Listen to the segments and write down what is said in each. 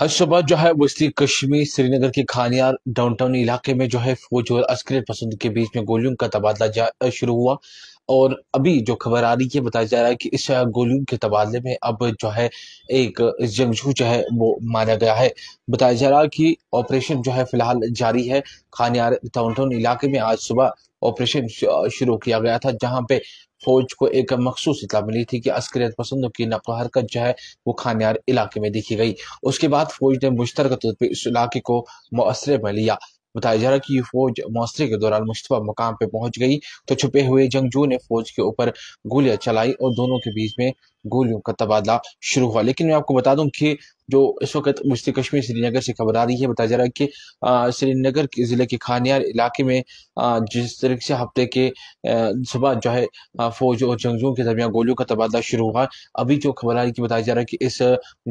हर सुबह जो है वो इसलिए कश्मीर श्रीनगर के खानियार डाउनटाउन इलाके में जो है फौज और अस्क्रिय पसंद के बीच में गोलियों का तबादला शुरू हुआ और अभी जो खबर आ रही है बताया जा रहा है कि इस गोलियों के तबादले में अब जो है एक जंगजू जो है वो मारा गया है बताया जा रहा है कि ऑपरेशन जो है फिलहाल जारी है खानियार डाउनटाउन इलाके में आज सुबह ऑपरेशन शुरू किया गया था जहां पे फौज को एक मखसूस इतला मिली थी कि अस्करियत पसंदों की नकल हरकत जो है वो खानियार इलाके में देखी गई उसके बाद फौज ने मुश्तर तौर पर इस इलाके को मौसरे में लिया बताया जा रहा कि ये फौज मौसरे के दौरान मुशतबा मकाम पर पहुंच गई तो छुपे हुए जंगजू ने फौज के ऊपर गोलियां चलाई और दोनों के बीच में गोलियों का तबादला शुरू हुआ लेकिन मैं आपको बता दूं कि जो इस वक्त मुश्ती कश्मीर श्रीनगर से खबर आ रही है बताया जा रहा है कि श्रीनगर ज़िले के खानियार इलाके में जिस तरीके से हफ्ते के सुबह जो है फौज और जंगजुओं के दरमियान गोलियों का तबादला शुरू हुआ अभी जो खबर आ रही है बताया जा रहा है कि इस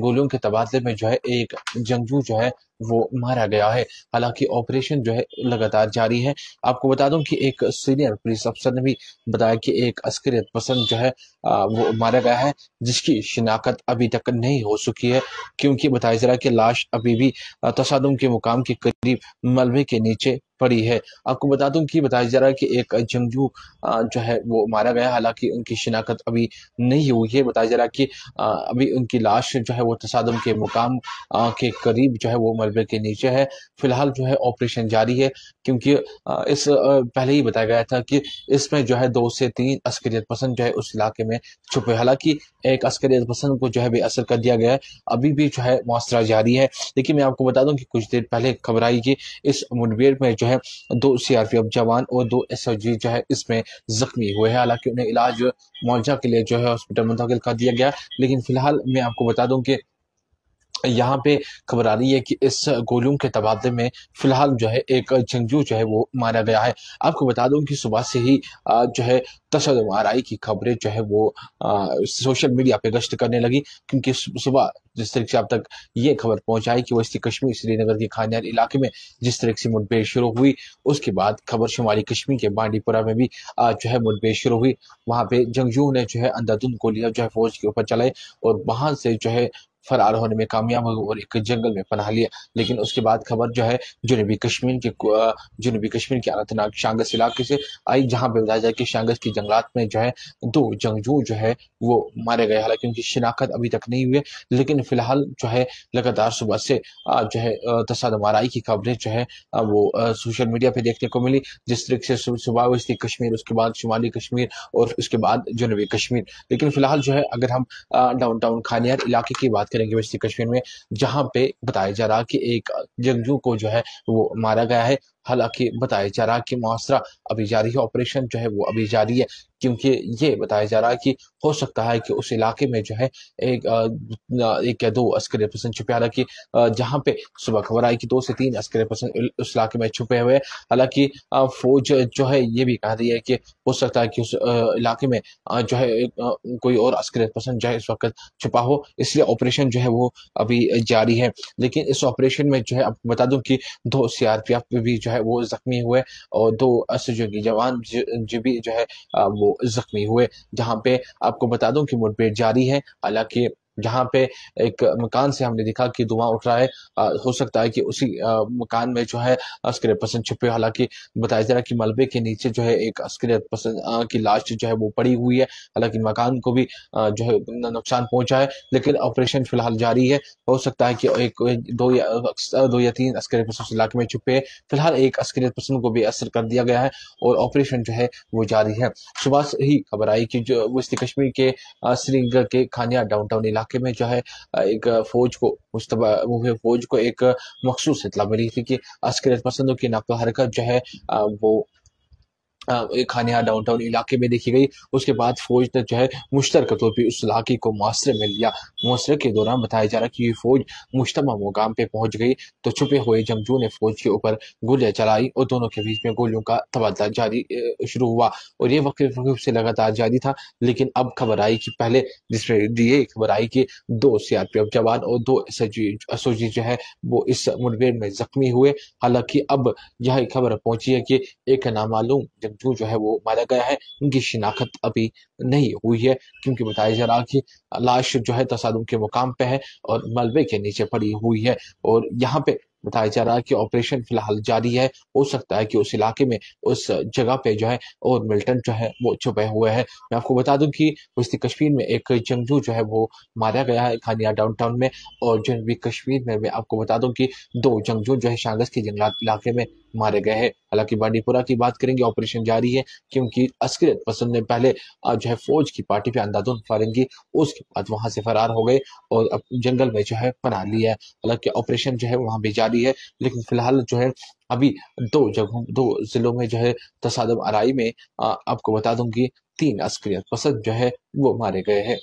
गोलियों के तबादले में जो है एक जंगजू जो है वो मारा गया है हालांकि ऑपरेशन जो है लगातार जारी है आपको बता दूं कि एक सीनियर पुलिस अफसर ने भी बताया कि एक अस्करियत पसंद जो है वो मारा गया है जिसकी शिनाख्त अभी तक नहीं हो चुकी है क्योंकि बताया जा रहा है कि लाश अभी भी तसादम के मुकाम के करीब मलबे के नीचे पड़ी है आपको बता दूं कि बताया जा रहा है कि एक जंगजू जो है वो मारा गया हालांकि उनकी शिनाख्त अभी नहीं हुई है बताया जा रहा है कि अभी उनकी लाश जो है वो तसादम के मुकाम के करीब जो है वो मलबे के नीचे है फिलहाल जो है ऑपरेशन जारी है क्योंकि इस पहले ही बताया गया था कि इसमें जो है दो से तीन अस्करियत पसंद जो है उस इलाके में छुपे हालांकि एक अस्करियत पसंद को जो है बेअसर कर दिया गया है अभी भी जो है मुआसरा जारी है लेकिन मैं आपको बता दूँ कि कुछ देर पहले खबर आई कि इस मुठभेड़ में जो है दो सीआरपीएफ जवान और दो एसओजी जो है इसमें जख्मी हुए हैं हालांकि उन्हें इलाज मुआवजा के लिए जो है हॉस्पिटल मुंतकिल कर दिया गया लेकिन फिलहाल मैं आपको बता दूं कि यहाँ पे खबर आ रही है कि इस गोलियों के तबादले में फिलहाल जो है एक जंगजू जो है वो मारा गया है आपको बता दूं कि सुबह से ही जो है तशद आरआई की खबरें जो है वो आ, सोशल मीडिया पे गश्त करने लगी क्योंकि सुबह जिस तरीके से अब तक ये खबर पहुंचाई कि वस्ती कश्मीर श्रीनगर के खानियार इलाके में जिस तरीके से मुठभेड़ शुरू हुई उसके बाद खबर शुमारी कश्मीर के बांडीपुरा में भी आ, जो है मुठभेड़ शुरू हुई वहां पे जंगजू ने जो है अंधाधुंध गोलियां जो है फौज के ऊपर चलाए और वहां से जो है फरार होने में कामयाब हो और एक जंगल में पनाह लिया लेकिन उसके बाद खबर जो है जुनूबी कश्मीर के जुनूबी कश्मीर के अनंतनाग शांगस इलाके से आई जहां पर बताया जाए कि शांगस के जंगलात में जो है दो जंगजू जो है वो मारे गए हालांकि उनकी शिनाख्त अभी तक नहीं हुई लेकिन फिलहाल जो है लगातार सुबह से जो है तसाद आरई की खबरें जो है वो सोशल मीडिया पर देखने को मिली जिस तरीके से सुबह हुई थी कश्मीर उसके बाद शुमाली कश्मीर और उसके बाद जुनूबी कश्मीर लेकिन फिलहाल जो है अगर हम डाउन टाउन खानियार इलाके की बात बात करेंगे वैश्विक कश्मीर में जहाँ पे बताया जा रहा कि एक जंगजू को जो है वो मारा गया है हालांकि बताया जा रहा कि मुआसरा अभी जारी है ऑपरेशन जो है वो अभी जारी है क्योंकि ये बताया जा रहा है कि हो सकता है कि उस इलाके में जो है एक एक या दो अस्करी पसंद छुपे हालांकि जहां पे सुबह खबर आई कि दो से तीन अस्करी पसंद उस इलाके में छुपे हुए हैं हालांकि फौज जो है ये भी कह रही है कि हो सकता है कि उस इलाके में जो है कोई और अस्करी पसंद जो है इस वक्त छुपा हो इसलिए ऑपरेशन जो है वो अभी जारी है लेकिन इस ऑपरेशन में जो है आपको बता दूँ कि दो सी भी जो है वो जख्मी हुए और दो असहयोगी जवान जो भी जो है वो ज़ख्मी हुए जहां पे आपको बता दूं कि मुठभेड़ जारी है हालांकि जहाँ पे एक मकान से हमने देखा कि धुआं उठ रहा है आ, हो सकता है कि उसी आ, मकान में जो है अस्क्रिय पसंद छुपे हालांकि बताया जा रहा है कि मलबे के नीचे जो है एक अस्क्रिय पसंद की लाश जो है वो पड़ी हुई है हालांकि मकान को भी आ, जो है नुकसान पहुंचा है लेकिन ऑपरेशन फिलहाल जारी है हो सकता है कि एक दो या दो या तीन अस्क्रिय पसंद इलाके में छुपे हैं फिलहाल एक अस्क्रिय पसंद को भी असर कर दिया गया है और ऑपरेशन जो है वो जारी है सुबह ही खबर आई कि जो वस्ती कश्मीर के श्रीनगर के खानिया टाउन इलाके इलाके में जो है एक फौज को मुस्तबा फौज को एक मखसूस इतला मिली थी कि अस्करियत पसंदों की नकल हरकत जो है वो खानिया डाउन टाउन इलाके में देखी गई उसके बाद फौज ने जो है मुश्तर तौर पर उस इलाके को मुआरे में लिया मुआरे के दौरान बताया जा रहा है कि ये फौज मुश्तमा मुकाम पे पहुंच गई तो छुपे हुए जमजू ने फौज के ऊपर गोलियां चलाई और दोनों के बीच में गोलियों का तबादला जारी शुरू हुआ और ये वक्त रूप से लगातार जारी था लेकिन अब खबर आई कि पहले जिसमें ये खबर आई कि दो सीआरपीएफ जवान और दो एस जो है वो इस मुठभेड़ में जख्मी हुए हालांकि अब यह खबर पहुंची है कि एक नामालूम जंतु जो है वो मारा गया है उनकी शिनाख्त अभी नहीं हुई है क्योंकि बताया जा रहा कि लाश जो है तसादुम के मुकाम पे है और मलबे के नीचे पड़ी हुई है और यहाँ पे बताया जा रहा है कि ऑपरेशन फिलहाल जारी है हो सकता है कि उस इलाके में उस जगह पे जो है और मिल्टन जो है वो छुपे हुए हैं मैं आपको बता दूं कि वस्ती कश्मीर में एक जंगजू जो है वो मारा गया है खानिया डाउनटाउन में और जनवी कश्मीर में मैं आपको बता दूं कि दो जंगजू जो है शांगस के जंगलात इलाके में मारे गए हैं हालांकि बांडीपुरा की बात करेंगे ऑपरेशन जारी है क्योंकि अस्करियत पसंद ने पहले जो है फौज की पार्टी पे अंदाजों फायरिंग की उसके बाद वहां से फरार हो गए और अब जंगल में जो है पना लिया है हालांकि ऑपरेशन जो है वहां भी जारी है लेकिन फिलहाल जो है अभी दो जगहों दो जिलों में जो है तसादम आरई में आपको बता दूंगी तीन अस्करियत पसंद जो है वो मारे गए हैं